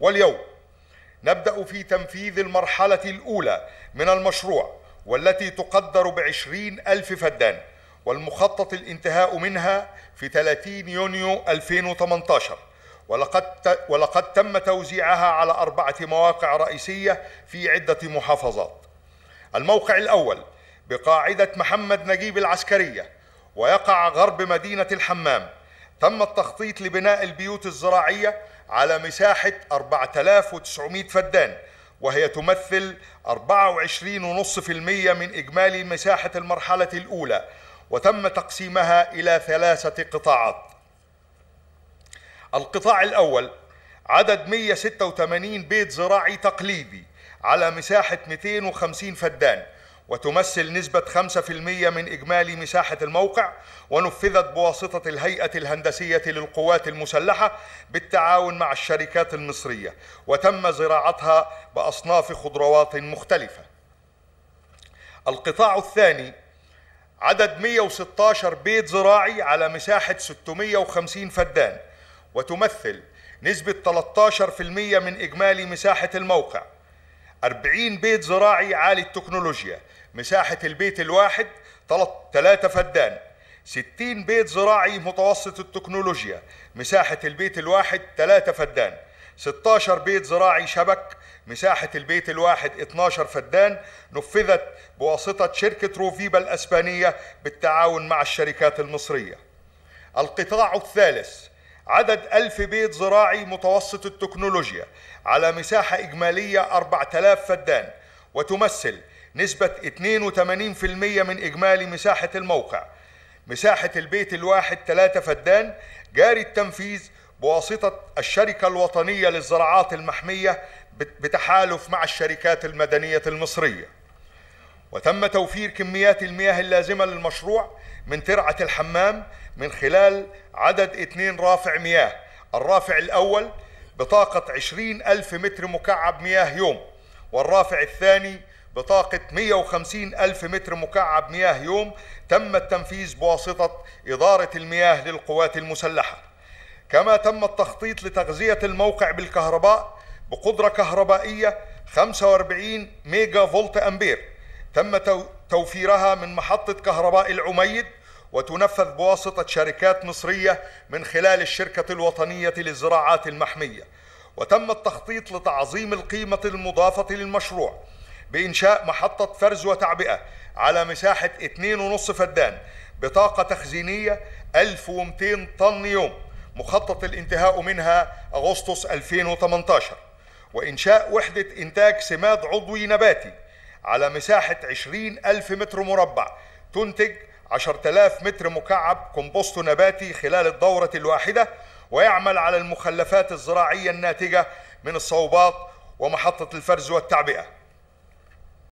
واليوم نبدأ في تنفيذ المرحلة الأولى من المشروع والتي تقدر بعشرين ألف فدان والمخطط الانتهاء منها في 30 يونيو 2018 ولقد, ولقد تم توزيعها على أربعة مواقع رئيسية في عدة محافظات الموقع الأول بقاعدة محمد نجيب العسكرية ويقع غرب مدينة الحمام تم التخطيط لبناء البيوت الزراعية على مساحة 4900 فدان وهي تمثل 24.5% من إجمالي مساحة المرحلة الأولى وتم تقسيمها إلى ثلاثة قطاعات القطاع الأول عدد 186 بيت زراعي تقليدي على مساحة 250 فدان وتمثل نسبة 5% من إجمالي مساحة الموقع ونفذت بواسطة الهيئة الهندسية للقوات المسلحة بالتعاون مع الشركات المصرية وتم زراعتها بأصناف خضروات مختلفة القطاع الثاني عدد 116 بيت زراعي على مساحة 650 فدان وتمثل نسبة 13% من إجمالي مساحة الموقع 40 بيت زراعي عالي التكنولوجيا مساحة البيت الواحد 3 فدان 60 بيت زراعي متوسط التكنولوجيا مساحة البيت الواحد 3 فدان 16 بيت زراعي شبك مساحة البيت الواحد 12 فدان نفذت بواسطة شركة روفيبا الأسبانية بالتعاون مع الشركات المصرية القطاع الثالث عدد ألف بيت زراعي متوسط التكنولوجيا على مساحة إجمالية 4000 فدان وتمثل نسبة 82% من إجمالي مساحة الموقع مساحة البيت الواحد 3 فدان جاري التنفيذ بواسطة الشركة الوطنية للزراعات المحمية بتحالف مع الشركات المدنية المصرية وتم توفير كميات المياه اللازمة للمشروع من ترعة الحمام من خلال عدد اثنين رافع مياه الرافع الأول بطاقة عشرين ألف متر مكعب مياه يوم والرافع الثاني بطاقة 150 ألف متر مكعب مياه يوم تم التنفيذ بواسطة إدارة المياه للقوات المسلحة كما تم التخطيط لتغذية الموقع بالكهرباء بقدرة كهربائية 45 ميجا فولت أمبير تم توفيرها من محطة كهرباء العميد وتنفذ بواسطة شركات مصرية من خلال الشركة الوطنية للزراعات المحمية وتم التخطيط لتعظيم القيمة المضافة للمشروع بإنشاء محطة فرز وتعبئة على مساحة 2.5 فدان بطاقة تخزينية 1200 طن يوم مخطط الانتهاء منها أغسطس 2018 وإنشاء وحدة إنتاج سماد عضوي نباتي على مساحة 20 ألف متر مربع تنتج 10000 متر مكعب كومبوست نباتي خلال الدورة الواحدة ويعمل على المخلفات الزراعية الناتجة من الصوبات ومحطة الفرز والتعبئة